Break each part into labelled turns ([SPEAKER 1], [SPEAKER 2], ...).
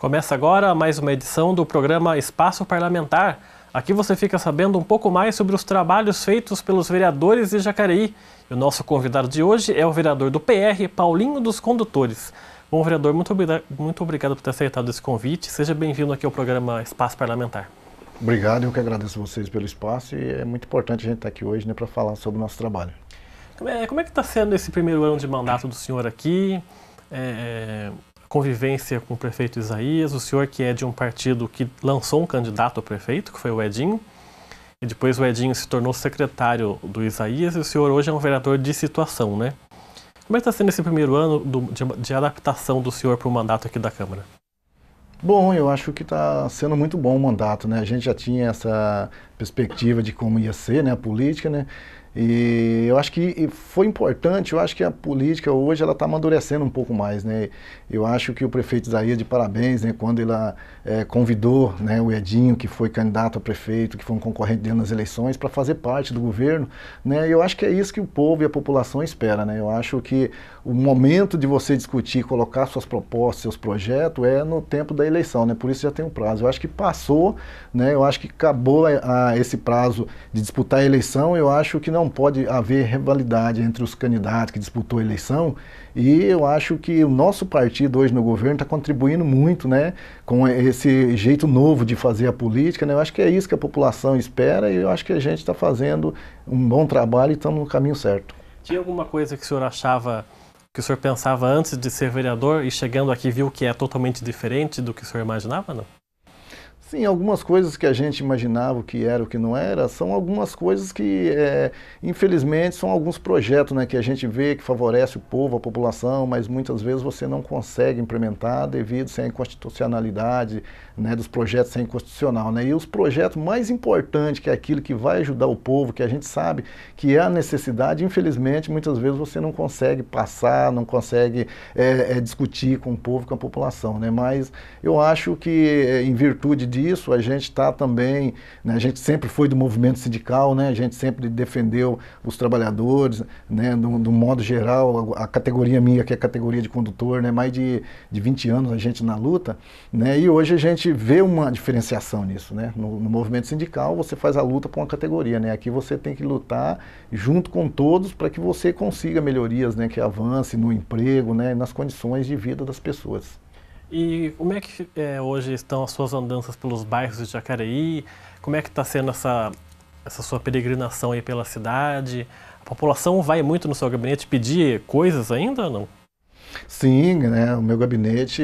[SPEAKER 1] Começa agora mais uma edição do programa Espaço Parlamentar. Aqui você fica sabendo um pouco mais sobre os trabalhos feitos pelos vereadores de Jacareí. E o nosso convidado de hoje é o vereador do PR, Paulinho dos Condutores. Bom, vereador, muito, muito obrigado por ter aceitado esse convite. Seja bem-vindo aqui ao programa Espaço Parlamentar.
[SPEAKER 2] Obrigado, eu que agradeço a vocês pelo espaço e é muito importante a gente estar aqui hoje né, para falar sobre o nosso trabalho.
[SPEAKER 1] Como é, como é que está sendo esse primeiro ano de mandato do senhor aqui? É, convivência com o prefeito Isaías, o senhor que é de um partido que lançou um candidato a prefeito, que foi o Edinho, e depois o Edinho se tornou secretário do Isaías, e o senhor hoje é um vereador de situação, né? Como é está sendo esse primeiro ano de, adaptação do senhor para o mandato aqui da Câmara?
[SPEAKER 2] Bom, eu acho que está sendo muito bom o mandato, né? A gente já tinha essa perspectiva de como ia ser né, a política, né? E eu acho que foi importante, eu acho que a política hoje ela está amadurecendo um pouco mais, né? Eu acho que o prefeito Isaías de parabéns, né? Quando ele é, convidou né, o Edinho, que foi candidato a prefeito, que foi um concorrente dentro nas eleições, para fazer parte do governo, né? Eu acho que é isso que o povo e a população espera, né? Eu acho que o momento de você discutir, colocar suas propostas, seus projetos, é no tempo da eleição, né? Por isso já tem um prazo. Eu acho que passou, né? Eu acho que acabou a, eh, a esse prazo de disputar a eleição, eu acho que não não pode haver rivalidade entre os candidatos que disputou a eleição e eu acho que o nosso partido hoje no governo está contribuindo muito né, com esse jeito novo de fazer a política. Né? Eu acho que é isso que a população espera e eu acho que a gente está fazendo um bom trabalho e estamos no caminho certo.
[SPEAKER 1] Tinha alguma coisa que o senhor achava, que o senhor pensava antes de ser vereador e chegando aqui viu que é totalmente diferente do que o senhor imaginava, não?
[SPEAKER 2] Sim, algumas coisas que a gente imaginava o que era, o que não era, são algumas coisas que, é, infelizmente, são alguns projetos né, que a gente vê que favorece o povo, a população, mas muitas vezes você não consegue implementar devido à inconstitucionalidade né, dos projetos ser inconstitucional. Né? E os projetos mais importantes, que é aquilo que vai ajudar o povo, que a gente sabe que é a necessidade, infelizmente, muitas vezes você não consegue passar, não consegue é, é, discutir com o povo, com a população. Né? Mas eu acho que, é, em virtude de disso, a gente está também, né, a gente sempre foi do movimento sindical, né, a gente sempre defendeu os trabalhadores, né, do, do modo geral, a, a, categoria minha, que é a categoria de condutor, né, mais de, de 20 anos a gente na luta, né, e hoje a gente vê uma diferenciação nisso. Né, no, no movimento sindical, você faz a luta para uma categoria, né, aqui você tem que lutar junto com todos para que você consiga melhorias, né, que avance no emprego, né, nas condições de vida das pessoas.
[SPEAKER 1] E como é que é, hoje estão as suas andanças pelos bairros de Jacareí? Como é que está sendo essa, essa sua peregrinação aí pela cidade? A população vai muito no seu gabinete pedir coisas ainda ou não? Sim,
[SPEAKER 2] né? O meu gabinete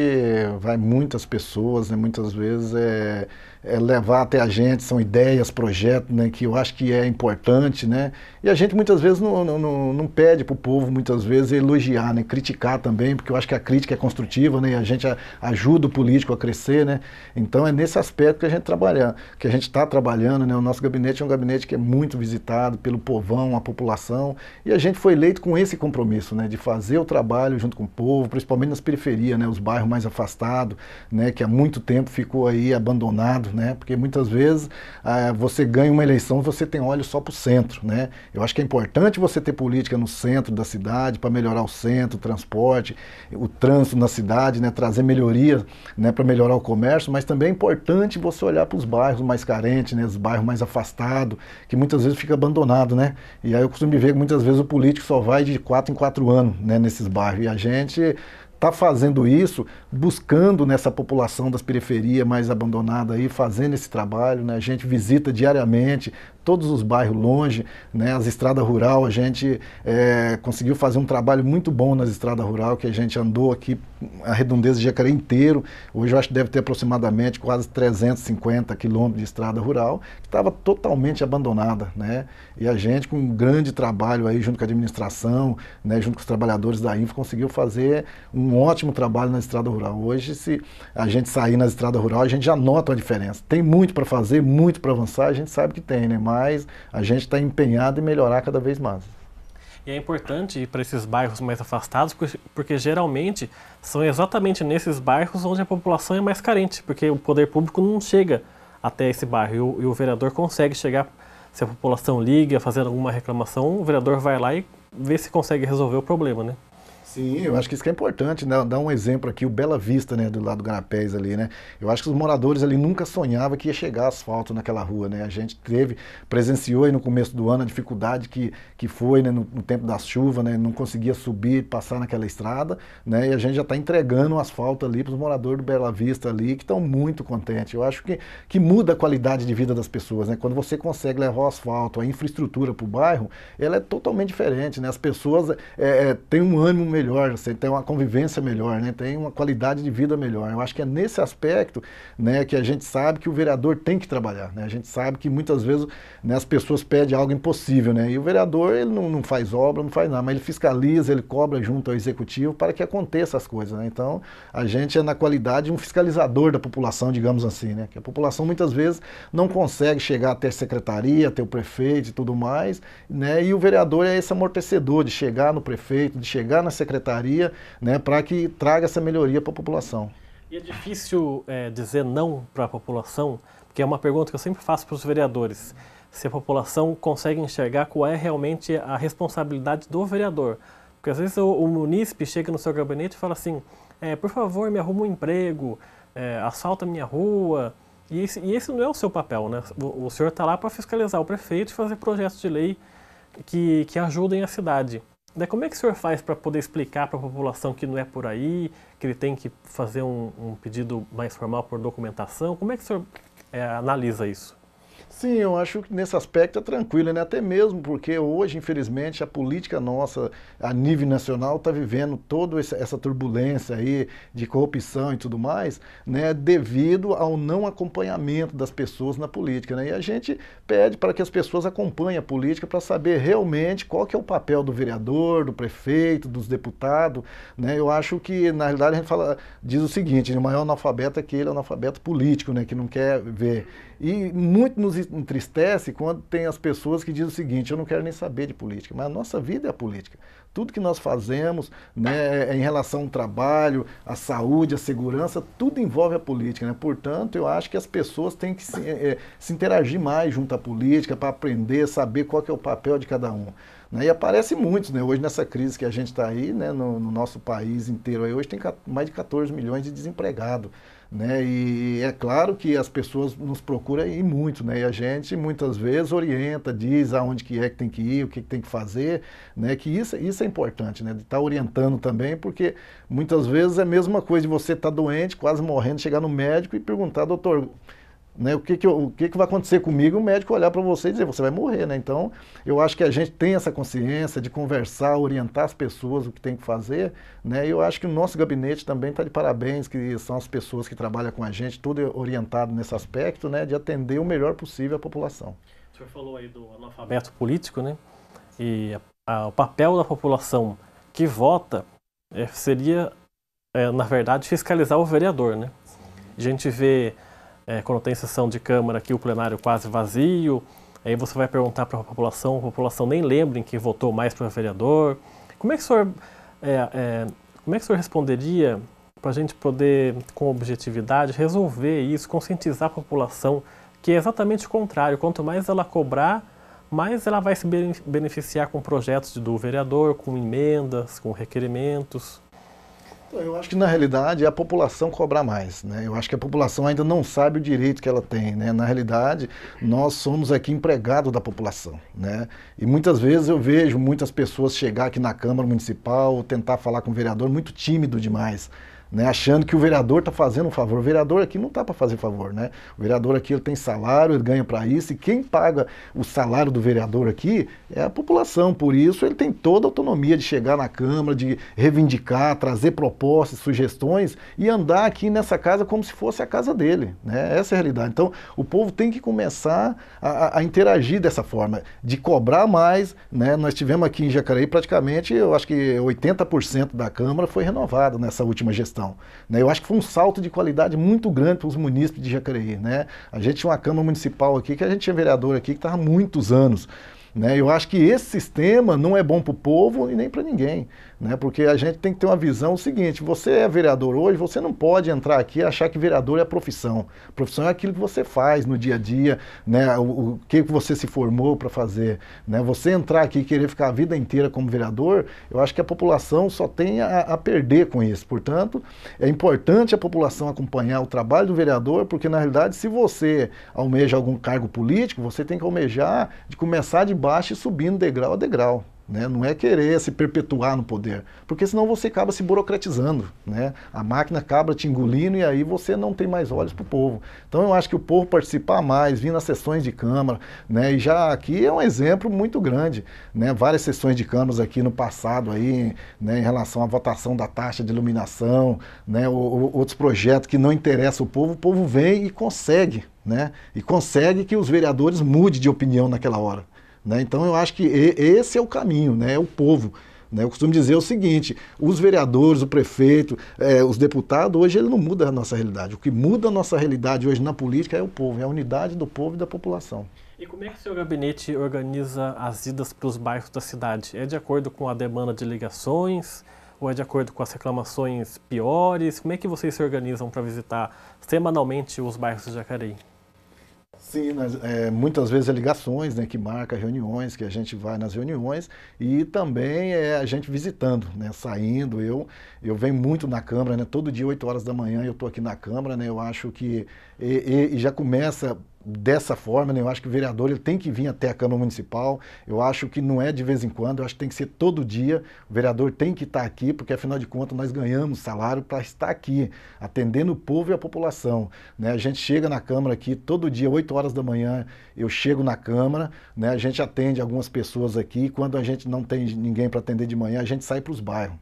[SPEAKER 2] vai muitas pessoas, né? Muitas vezes é, é levar até a gente, são ideias, projetos, né? Que eu acho que é importante, né? E a gente muitas vezes não, não, não pede para o povo, muitas vezes, elogiar, né? Criticar também, porque eu acho que a crítica é construtiva, né? E a gente ajuda o político a crescer, né? Então é nesse aspecto que a gente trabalha, que a gente está trabalhando, né? O nosso gabinete é um gabinete que é muito visitado pelo povão, a população, e a gente foi eleito com esse compromisso, né? De fazer o trabalho junto com o povo, principalmente nas periferias, né, os bairros mais afastados, né, que há muito tempo ficou aí abandonado, né, porque muitas vezes ah, você ganha uma eleição e você tem olho só para o centro. Né? Eu acho que é importante você ter política no centro da cidade para melhorar o centro, o transporte, o trânsito na cidade, né, trazer melhorias né, para melhorar o comércio, mas também é importante você olhar para os bairros mais carentes, né, os bairros mais afastados, que muitas vezes fica abandonado. Né? E aí eu costumo ver que muitas vezes o político só vai de quatro em quatro anos né, nesses bairros. E a gente gente está fazendo isso, buscando nessa população das periferias mais abandonada aí, fazendo esse trabalho, né? A gente visita diariamente, todos os bairros longe, né, as estradas rural, a gente é, conseguiu fazer um trabalho muito bom nas estradas rural, que a gente andou aqui a redondeza de Jacaré inteiro, hoje eu acho que deve ter aproximadamente quase 350 quilômetros de estrada rural, que estava totalmente abandonada, né, e a gente com um grande trabalho aí junto com a administração, né, junto com os trabalhadores da Infra, conseguiu fazer um ótimo trabalho na estrada rural. Hoje, se a gente sair na estrada rural, a gente já nota a diferença. Tem muito para fazer, muito para avançar, a gente sabe que tem, né, mas mas a gente está empenhado em melhorar cada vez mais.
[SPEAKER 1] E é importante ir para esses bairros mais afastados, porque, porque geralmente são exatamente nesses bairros onde a população é mais carente, porque o poder público não chega até esse bairro e o, e o vereador consegue chegar. Se a população liga, fazendo alguma reclamação, o vereador vai lá e vê se consegue resolver o problema, né?
[SPEAKER 2] Sim, eu acho que isso que é importante, né? Dar um exemplo aqui, o Bela Vista, né, do lado do Garapés ali, né? Eu acho que os moradores ali nunca sonhavam que ia chegar asfalto naquela rua, né? A gente teve, presenciou aí no começo do ano a dificuldade que, que foi, né, no, no tempo da chuva, né? Não conseguia subir, passar naquela estrada, né? E a gente já está entregando o asfalto ali para os moradores do Bela Vista ali, que estão muito contentes. Eu acho que, que muda a qualidade de vida das pessoas, né? Quando você consegue levar o asfalto, a infraestrutura para o bairro, ela é totalmente diferente, né? As pessoas é, é têm um ânimo melhor melhor, você tem uma convivência melhor, né? tem uma qualidade de vida melhor. Eu acho que é nesse aspecto né, que a gente sabe que o vereador tem que trabalhar. Né? A gente sabe que muitas vezes né, as pessoas pedem algo impossível, né? e o vereador ele não, não faz obra, não faz nada, mas ele fiscaliza, ele cobra junto ao executivo para que aconteça as coisas. Né? Então, a gente é, na qualidade, um fiscalizador da população, digamos assim, né? que a população muitas vezes não consegue chegar até a secretaria, até o prefeito e tudo mais, né? e o vereador é esse amortecedor de chegar no prefeito, de chegar na secretaria, secretaria, né, para que traga essa melhoria para a população.
[SPEAKER 1] E é difícil é, dizer não para a população, porque é uma pergunta que eu sempre faço para os vereadores se a população consegue enxergar qual é realmente a responsabilidade do vereador. Porque às vezes o, o munícipe chega no seu gabinete e fala assim: é, por favor, me arruma um emprego, é, assalta minha rua. E esse, e esse, não é o seu papel, né? O, o senhor está lá para fiscalizar o prefeito e fazer projetos de lei que, que ajudem a cidade. Né, como é que o senhor faz para poder explicar para a população que não é por aí, que ele tem que fazer um, um pedido mais formal por documentação? Como é que o senhor é, analisa isso?
[SPEAKER 2] Sim, eu acho que nesse aspecto é tranquilo, né? até mesmo porque hoje, infelizmente, a política nossa, a nível nacional, está vivendo toda essa turbulência aí de corrupção e tudo mais, né? devido ao não acompanhamento das pessoas na política. Né? E a gente pede para que as pessoas acompanhem a política para saber realmente qual que é o papel do vereador, do prefeito, dos deputados. Né? Eu acho que, na realidade, a gente fala, diz o seguinte, né? o maior analfabeto é aquele analfabeto político, né? que não quer ver. E muito nos entristece quando tem as pessoas que dizem o seguinte: eu não quero nem saber de política, mas a nossa vida é a política. Tudo que nós fazemos né, é, em relação ao trabalho, à saúde, à segurança, tudo envolve a política. Né? Portanto, eu acho que as pessoas têm que se, é, se interagir mais junto à política para aprender, saber qual é o papel de cada um. Né? E aparece muitos, né? hoje nessa crise que a gente está aí, né? no, no, nosso país inteiro, aí, hoje tem mais de 14 milhões de desempregados. Né? E é claro que as pessoas nos procuram e muito, né? E a gente muitas vezes orienta, diz aonde que é que tem que ir, o que, que tem que fazer, né? Que isso, isso é importante, né? De estar tá orientando também, porque muitas vezes é a mesma coisa de você estar tá doente, quase morrendo, chegar no médico e perguntar, doutor, né, o que, que, eu, o que, que vai acontecer comigo? O médico olhar para você e dizer, você vai morrer, né? Então, eu acho que a gente tem essa consciência de conversar, orientar as pessoas o que tem que fazer, né? E eu acho que o nosso gabinete também está de parabéns, que são as pessoas que trabalham com a gente, tudo orientado nesse aspecto, né? De atender o melhor possível a população.
[SPEAKER 1] O senhor falou aí do analfabeto político, né? E a, a, o papel da população que vota é, seria, é, na verdade, fiscalizar o vereador, né? A gente vê é, quando tem sessão de Câmara aqui o plenário quase vazio, aí você vai perguntar para a população, a população nem lembra em quem votou mais para vereador. Como é que o senhor, é, é, como é que o senhor responderia para a gente poder, com objetividade, resolver isso, conscientizar a população, que é exatamente o contrário, quanto mais ela cobrar, mais ela vai se beneficiar com projetos do vereador, com emendas, com requerimentos.
[SPEAKER 2] Eu acho que na realidade é a população cobrar mais, né? Eu acho que a população ainda não sabe o direito que ela tem, né? Na realidade, nós somos aqui empregado da população, né? E muitas vezes eu vejo muitas pessoas chegar aqui na Câmara Municipal, tentar falar com o vereador muito tímido demais né, achando que o vereador está fazendo um favor. O vereador aqui não está para fazer favor, né? O vereador aqui ele tem salário, ele ganha para isso, e quem paga o salário do vereador aqui é a população. Por isso ele tem toda a autonomia de chegar na Câmara, de reivindicar, trazer propostas, sugestões e andar aqui nessa casa como se fosse a casa dele. Né? Essa é a realidade. Então o povo tem que começar a, a interagir dessa forma, de cobrar mais. Né? Nós tivemos aqui em Jacareí praticamente, eu acho que 80% da Câmara foi renovada nessa última gestão gestão. Né? Eu acho que foi um salto de qualidade muito grande para os munícipes de Jacareí. Né? A gente tinha uma Câmara Municipal aqui, que a gente tinha vereador aqui, que estava há muitos anos. Né? Eu acho que esse sistema não é bom para o povo e nem para ninguém. Né? Porque a gente tem que ter uma visão seguinte: você é vereador hoje, você não pode entrar aqui e achar que vereador é a profissão. profissão é aquilo que você faz no dia a dia, né? o, o que você se formou para fazer. Né? Você entrar aqui e querer ficar a vida inteira como vereador, eu acho que a população só tem a, a perder com isso. Portanto, é importante a população acompanhar o trabalho do vereador, porque na realidade, se você almeja algum cargo político, você tem que almejar de começar de baixo e subindo degrau a degrau. Né? Não é querer se perpetuar no poder, porque senão você acaba se burocratizando. Né? A máquina acaba te engolindo e aí você não tem mais olhos para o povo. Então eu acho que o povo participar mais, vir nas sessões de Câmara, né? e já aqui é um exemplo muito grande. Né? Várias sessões de câmaras aqui no passado, aí, né? em relação à votação da taxa de iluminação, né? outros projetos que não interessam o povo, o povo vem e consegue. Né? E consegue que os vereadores mudem de opinião naquela hora. Né? Então eu acho que esse é o caminho, né? é o povo. Né? Eu costumo dizer o seguinte: os vereadores, o prefeito, é, os deputados, hoje ele não muda a nossa realidade. O que muda a nossa realidade hoje na política é o povo, é a unidade do povo e da população.
[SPEAKER 1] E como é que o seu gabinete organiza as idas para os bairros da cidade? É de acordo com a demanda de ligações? Ou é de acordo com as reclamações piores? Como é que vocês se organizam para visitar semanalmente os bairros de Jacareí?
[SPEAKER 2] Sim, nós, é, muitas vezes é ligações né, que marca reuniões, que a gente vai nas reuniões e também é a gente visitando, né, saindo. Eu, eu venho muito na Câmara, né, todo dia 8 horas da manhã eu estou aqui na Câmara, né, eu acho que e, e, e já começa dessa forma, né? eu acho que o vereador ele tem que vir até a Câmara Municipal, eu acho que não é de vez em quando, eu acho que tem que ser todo dia, o vereador tem que estar aqui, porque afinal de contas nós ganhamos salário para estar aqui, atendendo o povo e a população. Né? A gente chega na Câmara aqui, todo dia, 8 horas da manhã, eu chego na Câmara, né? a gente atende algumas pessoas aqui, quando a gente não tem ninguém para atender de manhã, a gente sai para os bairros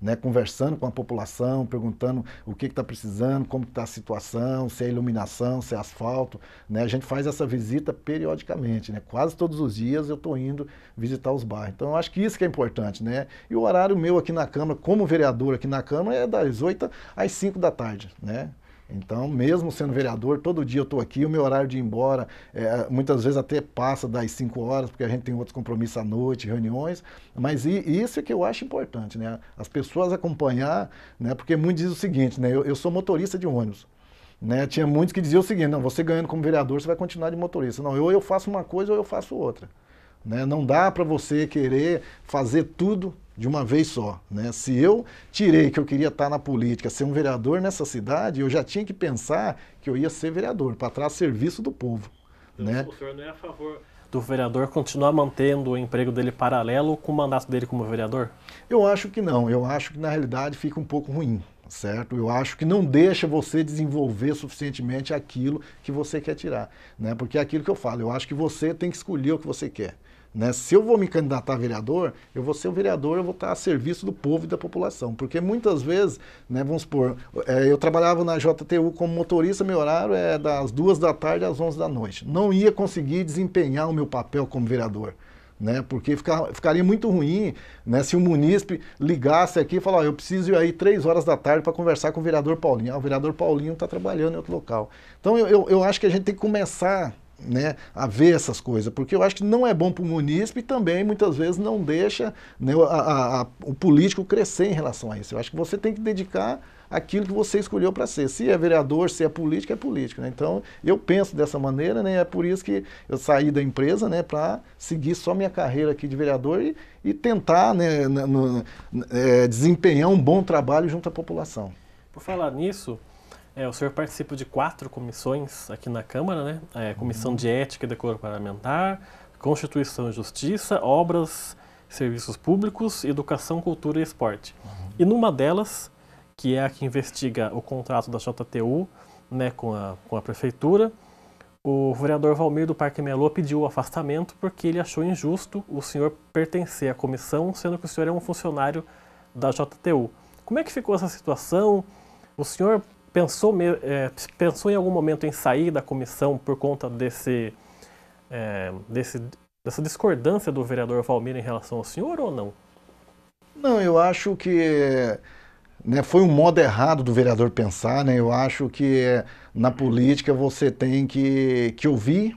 [SPEAKER 2] né, conversando com a população, perguntando o que está precisando, como está a situação, se é iluminação, se é asfalto. Né? A gente faz essa visita periodicamente, né? quase todos os dias eu estou indo visitar os bairros. Então, eu acho que isso que é importante. Né? E o horário meu aqui na Câmara, como vereador aqui na Câmara, é das 8 às 5 da tarde. Né? Então, mesmo sendo vereador, todo dia eu estou aqui, o meu horário de ir embora, é, muitas vezes até passa das 5 horas, porque a gente tem outros compromissos à noite, reuniões, mas isso é que eu acho importante, né? As pessoas acompanhar, né? Porque muitos diz o seguinte, né? Eu, eu sou motorista de ônibus. Né? Tinha muitos que diziam o seguinte, não, você ganhando como vereador, você vai continuar de motorista. Não, ou eu, eu faço uma coisa ou eu faço outra. Né? Não dá para você querer fazer tudo de uma vez só. Né? Se eu tirei que eu queria estar tá na política, ser um vereador nessa cidade, eu já tinha que pensar que eu ia ser vereador, para trás serviço do
[SPEAKER 1] povo. Então, né? O senhor não é a favor do vereador continuar mantendo o emprego dele paralelo com o mandato dele como vereador? Eu acho que não. Eu acho que na realidade fica um pouco ruim
[SPEAKER 2] certo? Eu acho que não deixa você desenvolver suficientemente aquilo que você quer tirar, né? Porque é aquilo que eu falo, eu acho que você tem que escolher o que você quer. Né? Se eu vou me candidatar a vereador, eu vou ser o vereador, eu vou estar a serviço do povo e da população. Porque muitas vezes, né, vamos supor, é, eu trabalhava na JTU como motorista, meu horário é das duas da tarde às onze da noite. Não ia conseguir desempenhar o meu papel como vereador né? Porque ficaria muito ruim, né? Se o munícipe ligasse aqui e falasse, oh, eu preciso ir aí três horas da tarde para conversar com o vereador Paulinho. Ah, o vereador Paulinho está trabalhando em outro local. Então eu, eu, eu, acho que a gente tem que começar né, a ver essas coisas, porque eu acho que não é bom para o munícipe e também muitas vezes não deixa né, a, a, a, o político crescer em relação a isso. Eu acho que você tem que dedicar aquilo que você escolheu para ser. Se é vereador, se é político, é político. Né? Então, eu penso dessa maneira, né? é por isso que eu saí da empresa né? para seguir só minha carreira aqui de vereador e, e tentar né, no, no, é, desempenhar um bom trabalho junto à população.
[SPEAKER 1] Por falar nisso, é, o senhor participa de quatro comissões aqui na Câmara, né? É, comissão uhum. de Ética e Decoro Parlamentar, Constituição e Justiça, Obras, Serviços Públicos, Educação, Cultura e Esporte. Uhum. E numa delas, que é a que investiga o contrato da JTU né, com, a, com a prefeitura. O vereador Valmir do Parque Melô pediu o afastamento porque ele achou injusto o senhor pertencer à comissão, sendo que o senhor é um funcionário da JTU. Como é que ficou essa situação? O senhor pensou, é, pensou em algum momento em sair da comissão por conta desse, é, desse, dessa discordância do vereador Valmir em relação ao senhor ou não?
[SPEAKER 2] Não, eu acho que né, foi um modo errado do vereador pensar, né? Eu acho que na política você tem que, que ouvir,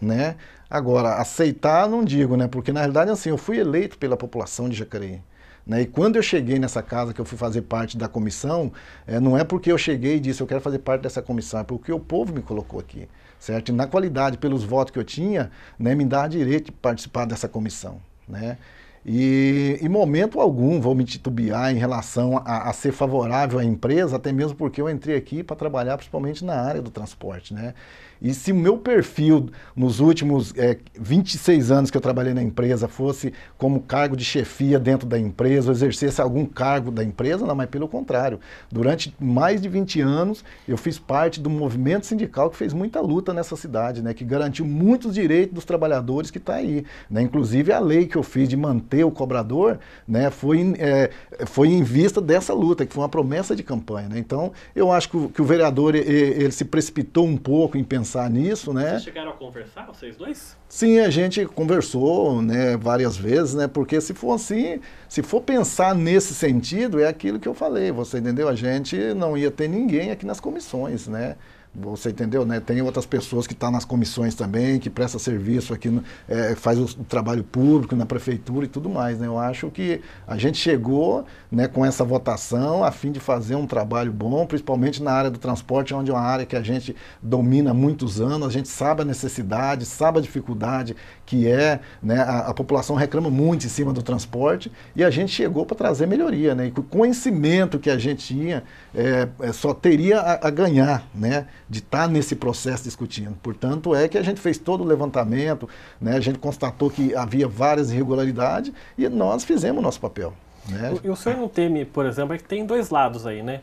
[SPEAKER 2] né? Agora, aceitar não digo, né? Porque na realidade assim, eu fui eleito pela população de Jacareí. Né? E quando eu cheguei nessa casa, que eu fui fazer parte da comissão, é, não é porque eu cheguei e disse eu quero fazer parte dessa comissão, é porque o povo me colocou aqui, certo? E na qualidade, pelos votos que eu tinha, né, me dá direito de participar dessa comissão, né? E em momento algum vou me titubear em relação a, a, ser favorável à empresa, até mesmo porque eu entrei aqui para trabalhar principalmente na área do transporte, né? E se o meu perfil nos últimos é, eh, 26 anos que eu trabalhei na empresa fosse como cargo de chefia dentro da empresa, ou exercesse algum cargo da empresa, não, mas pelo contrário. Durante mais de 20 anos, eu fiz parte do movimento sindical que fez muita luta nessa cidade, né, que garantiu muitos direitos dos trabalhadores que está aí. Né? Inclusive, a lei que eu fiz de manter o cobrador né, foi, é, foi em vista dessa luta, que foi uma promessa de campanha. Né? Então, eu acho que o, que o vereador ele, ele se precipitou um pouco em pensar pensar nisso, né? Vocês
[SPEAKER 1] chegaram a conversar, vocês dois?
[SPEAKER 2] Sim, a gente conversou né, várias vezes, né? Porque se for assim, se for pensar nesse sentido, é aquilo que eu falei, você entendeu? A gente não ia ter ninguém aqui nas comissões, né? Você entendeu, né? Tem outras pessoas que estão tá nas comissões também, que presta serviço aqui, é, faz o, o, trabalho público na prefeitura e tudo mais, né? Eu acho que a gente chegou né, com essa votação a fim de fazer um trabalho bom, principalmente na área do transporte, onde é uma área que a gente domina há muitos anos, a gente sabe a necessidade, sabe a dificuldade que é, né? A, a população reclama muito em cima do transporte e a gente chegou para trazer melhoria, né? E com o conhecimento que a gente tinha, é, é, só teria a, a ganhar, né? de estar tá nesse processo discutindo. Portanto, é que a gente fez todo o levantamento, né, a gente constatou que havia várias irregularidades e nós fizemos o nosso papel. Né?
[SPEAKER 1] E o senhor não teme, por exemplo, é que tem dois lados aí, né?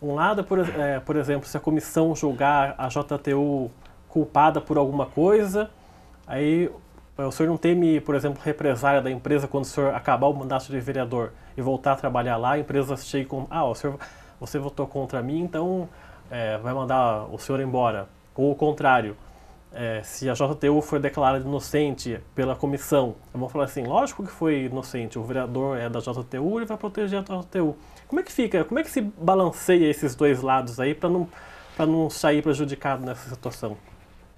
[SPEAKER 1] Um lado, é, por, é, por exemplo, se a comissão julgar a JTU culpada por alguma coisa, aí é, o senhor não teme, por exemplo, represária da empresa quando o senhor acabar o mandato de vereador e voltar a trabalhar lá, a empresa chega com, ah, o senhor, você votou contra mim, então é, vai mandar o senhor embora. Ou o contrário, é, se a JTU foi declarada inocente pela comissão, vão falar assim, lógico que foi inocente, o vereador é da JTU, e vai proteger a JTU. Como é que fica? Como é que se balanceia esses dois lados aí para não, pra não sair prejudicado nessa situação?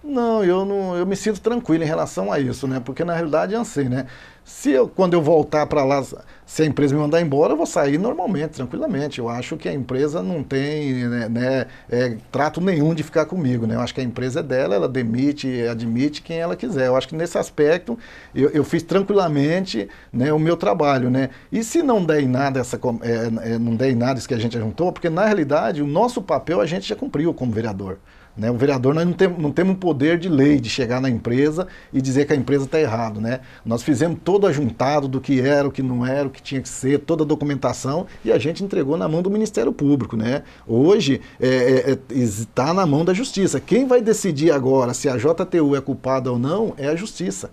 [SPEAKER 2] Não, eu não, eu me sinto tranquilo em relação a isso, né? Porque na realidade é assim, né? Se eu, quando eu voltar para lá, se a empresa me mandar embora, eu vou sair normalmente, tranquilamente. Eu acho que a empresa não tem né, né é, trato nenhum de ficar comigo, né? Eu acho que a empresa é dela, ela demite, admite quem ela quiser. Eu acho que nesse aspecto eu, eu fiz tranquilamente né, o meu trabalho, né? E se não der em nada essa, é, é, não der em nada isso que a gente juntou, porque na realidade o nosso papel a gente já cumpriu como vereador. Né? O vereador, nós não, tem, não temos um poder de lei de chegar na empresa e dizer que a empresa está errada. Né? Nós fizemos todo ajuntado do que era, o que não era, o que tinha que ser, toda a documentação e a gente entregou na mão do Ministério Público. Né? Hoje está é, é, é tá na mão da Justiça. Quem vai decidir agora se a JTU é culpada ou não é a Justiça.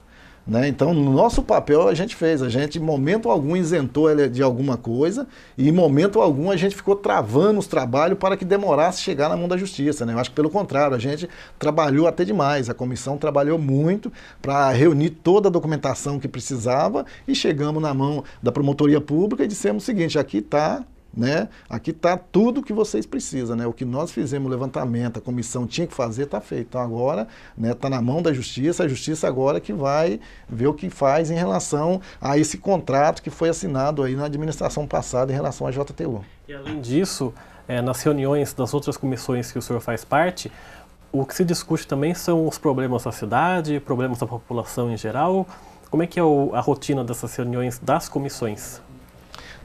[SPEAKER 2] Né? Então, no nosso papel a gente fez, a gente, em momento algum, isentou ela de alguma coisa e, em momento algum, a gente ficou travando os trabalhos para que demorasse chegar na mão da justiça. Né? Eu acho que, pelo contrário, a gente trabalhou até demais, a comissão trabalhou muito para reunir toda a documentação que precisava e chegamos na mão da promotoria pública e dissemos o seguinte: aqui está né? Aqui está tudo o que vocês precisam, né? O que nós fizemos, o levantamento, a comissão tinha que fazer, está feito. Então agora, né, está na mão da justiça, a justiça agora que vai ver o que faz em relação a esse
[SPEAKER 1] contrato que foi assinado aí na administração passada em relação à JTU. E além disso, é, nas reuniões das outras comissões que o senhor faz parte, o que se discute também são os problemas da cidade, problemas da população em geral. Como é que é o, a rotina dessas reuniões das comissões?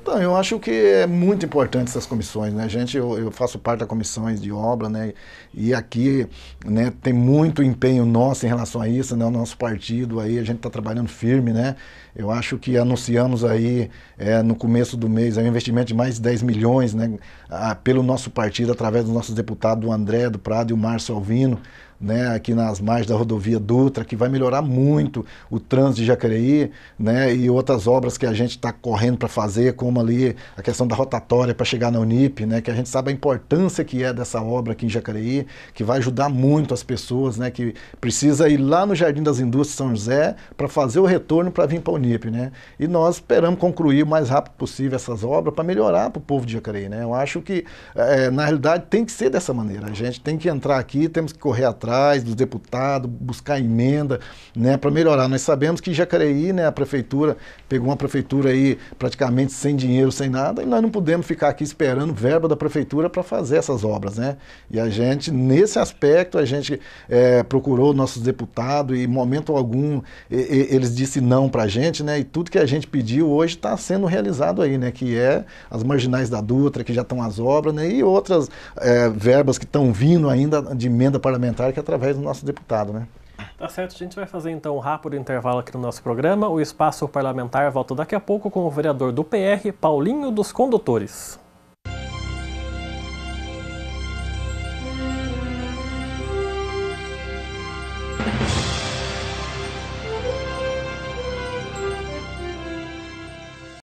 [SPEAKER 2] Então, eu acho que é muito importante essas comissões, né? Gente, eu, eu faço parte da comissões de obra, né? E aqui, né, tem muito empenho nosso em relação a isso, né? O nosso partido aí, a gente está trabalhando firme, né? Eu acho que anunciamos aí, é, no começo do mês, é um investimento de mais de 10 milhões né, a, pelo nosso partido, através dos nossos deputados, o André do Prado e o Márcio Alvino, né, aqui nas margens da rodovia Dutra, que vai melhorar muito o trânsito de Jacareí, né, e outras obras que a gente está correndo para fazer, como ali a questão da rotatória para chegar na Unip, né, que a gente sabe a importância que é dessa obra aqui em Jacareí, que vai ajudar muito as pessoas, né, que precisa ir lá no Jardim das Indústrias São José para fazer o retorno para vir para a né? E nós esperamos concluir o mais rápido possível essas obras para melhorar para o povo de Jacareí. Né? Eu acho que, é, na realidade, tem que ser dessa maneira. A gente tem que entrar aqui, temos que correr atrás dos deputados, buscar emenda né, para melhorar. Nós sabemos que Jacareí, né, a prefeitura, pegou uma prefeitura aí praticamente sem dinheiro, sem nada, e nós não podemos ficar aqui esperando verba da prefeitura para fazer essas obras. Né? E a gente, nesse aspecto, a gente é, procurou nossos deputados e, em momento algum, e, e, eles disseram não para a gente gente, né? E tudo que a gente pediu hoje está sendo realizado aí, né? Que é as marginais da Dutra, que já estão as obras, né? E outras é, verbas que estão vindo ainda de emenda parlamentar, que é através do nosso deputado, né?
[SPEAKER 1] Tá certo, a gente vai fazer então um rápido intervalo aqui no nosso programa. O Espaço Parlamentar volta daqui a pouco com o vereador do PR, Paulinho dos Condutores.